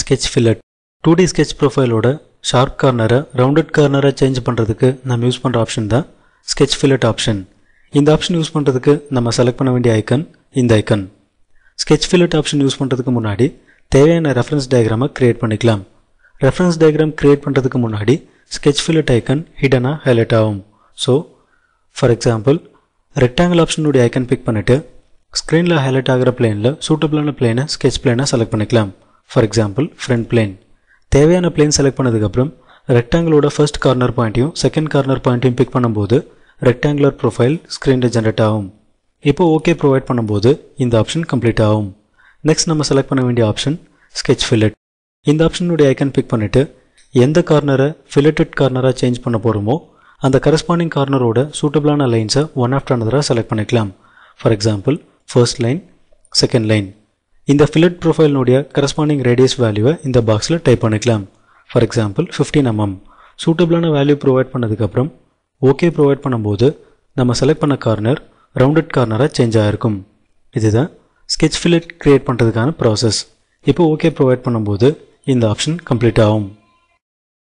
sketch fillet two D sketch ப்ரொஃபைலோட sharp கார்னரை rounded கார்னரை சேஞ்ச் பண்ணுறதுக்கு நம்ம யூஸ் பண்ணுற ஆப்ஷன் தான் ஸ்கெச் ஃபில்லட் ஆப்ஷன் இந்த ஆப்ஷன் யூஸ் பண்ணுறதுக்கு நம்ம செலக்ட் பண்ண வேண்டிய ஐக்கன் இந்த icon sketch fillet option use பண்ணுறதுக்கு முன்னாடி தேவையான ரெஃபரன்ஸ் டயக்ராமை க்ரியேட் பண்ணிக்கலாம் ரெஃபரன்ஸ் டயக்ராம் க்ரியேட் பண்ணுறதுக்கு முன்னாடி ஸ்கெச் ஃபில்லட் ஐக்கன் ஹிடனாக ஹைலைட் ஆகும் ஸோ ஃபார் எக்ஸாம்பிள் ரெக்டாங்கிள் ஆப்ஷனுடைய ஐக்கன் பிக் பண்ணிவிட்டு ஸ்க்ரீனில் ஹைலைட் ஆகிற பிளேனில் சூட்டபிளான பிளேனை ஸ்கெச் பிளேனை செலக்ட் பண்ணிக்கலாம் ஃபார் எக்ஸாம்பிள் ஃப்ரண்ட் பிளேன் தேவையான பிளேன் செலக்ட் பண்ணதுக்கப்புறம் ரெக்டாங்கிளோட ஃபர்ஸ்ட் கார்னர் பாயிண்ட்டையும் செகண்ட் கார்னர் பாயிண்ட்டையும் பிக் பண்ணும்போது ரெக்டாங்குலர் ப்ரொஃபைல் ஸ்க்ரீனில் ஜென்ரேட் ஆகும் இப்போ ஓகே ப்ரொவைட் பண்ணும்போது இந்த ஆப்ஷன் கம்ப்ளீட் ஆகும் நெக்ஸ்ட் நம்ம செலக்ட் பண்ண வேண்டிய ஆப்ஷன் ஸ்கெச் ஃபில்லட் இந்த ஆப்ஷனுடைய ஐக்கன் பிக் பண்ணிவிட்டு எந்த கார்னரை ஃபில்லட்டட் கார்னராக சேஞ்ச் பண்ண போகிறோமோ அந்த கரஸ்பாண்டிங் கார்னரோட சூட்டபிளான லைன்ஸை ஒன் ஆஃப்டர் அனதராக செலக்ட் பண்ணிக்கலாம் for example first line second line இந்த ஃபில்லட் ப்ரொஃபைலினுடைய கரஸ்பாண்டிங் ரேடியஸ் வேல்யூவை இந்த பாக்ஸில் டைப் பண்ணிக்கலாம் ஃபார் எக்ஸாம்பிள் ஃபிஃப்டீன் எம்எம் சூட்டபிளான வேல்யூ ப்ரொவைட் பண்ணதுக்கப்புறம் ஓகே ப்ரொவைட் பண்ணும்போது நம்ம செலக்ட் பண்ண கார்னர் ரவுண்டட் கார்னராக சேஞ்ச் ஆகிருக்கும் இதுதான் ஸ்கெச் ஃபில்லட் க்ரியேட் பண்ணுறதுக்கான ப்ராசஸ் இப்போ ஓகே ப்ரொவைட் பண்ணும்போது இந்த ஆப்ஷன் கம்ப்ளீட் ஆகும்